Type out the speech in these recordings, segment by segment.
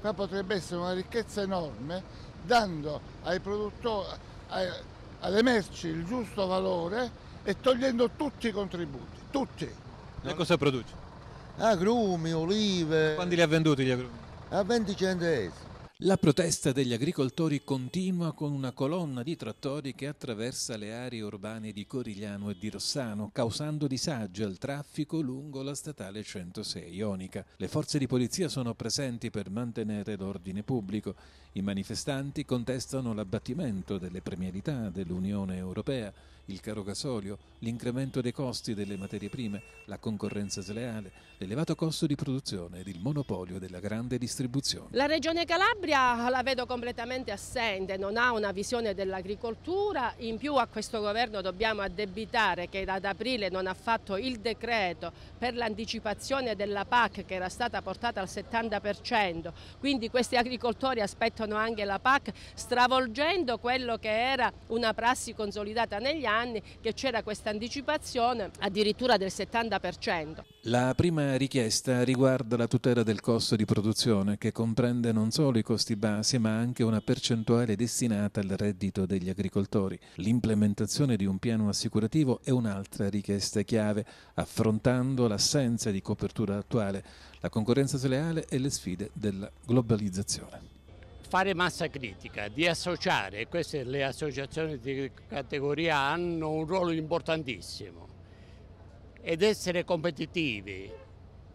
Qua potrebbe essere una ricchezza enorme dando ai produttori, alle merci il giusto valore e togliendo tutti i contributi, tutti. E cosa produce? Agrumi, olive. Quando li ha venduti gli agrumi? A 20 centesimi. La protesta degli agricoltori continua con una colonna di trattori che attraversa le aree urbane di Corigliano e di Rossano, causando disagio al traffico lungo la statale 106 Ionica. Le forze di polizia sono presenti per mantenere l'ordine pubblico. I manifestanti contestano l'abbattimento delle premialità dell'Unione Europea il caro gasolio, l'incremento dei costi delle materie prime, la concorrenza sleale, l'elevato costo di produzione ed il monopolio della grande distribuzione. La regione Calabria la vedo completamente assente, non ha una visione dell'agricoltura, in più a questo governo dobbiamo addebitare che ad aprile non ha fatto il decreto per l'anticipazione della PAC che era stata portata al 70%, quindi questi agricoltori aspettano anche la PAC stravolgendo quello che era una prassi consolidata negli anni anni che c'era questa anticipazione addirittura del 70%. La prima richiesta riguarda la tutela del costo di produzione che comprende non solo i costi basi ma anche una percentuale destinata al reddito degli agricoltori. L'implementazione di un piano assicurativo è un'altra richiesta chiave, affrontando l'assenza di copertura attuale, la concorrenza sleale e le sfide della globalizzazione fare massa critica, di associare, queste le associazioni di categoria hanno un ruolo importantissimo, ed essere competitivi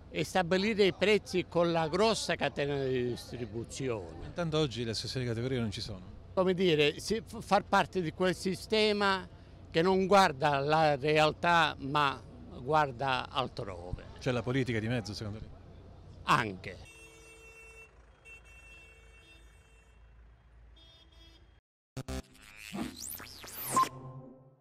e stabilire i prezzi con la grossa catena di distribuzione. Intanto oggi le associazioni di categoria non ci sono. Come dire, far parte di quel sistema che non guarda la realtà ma guarda altrove. C'è la politica di mezzo secondo te? Anche.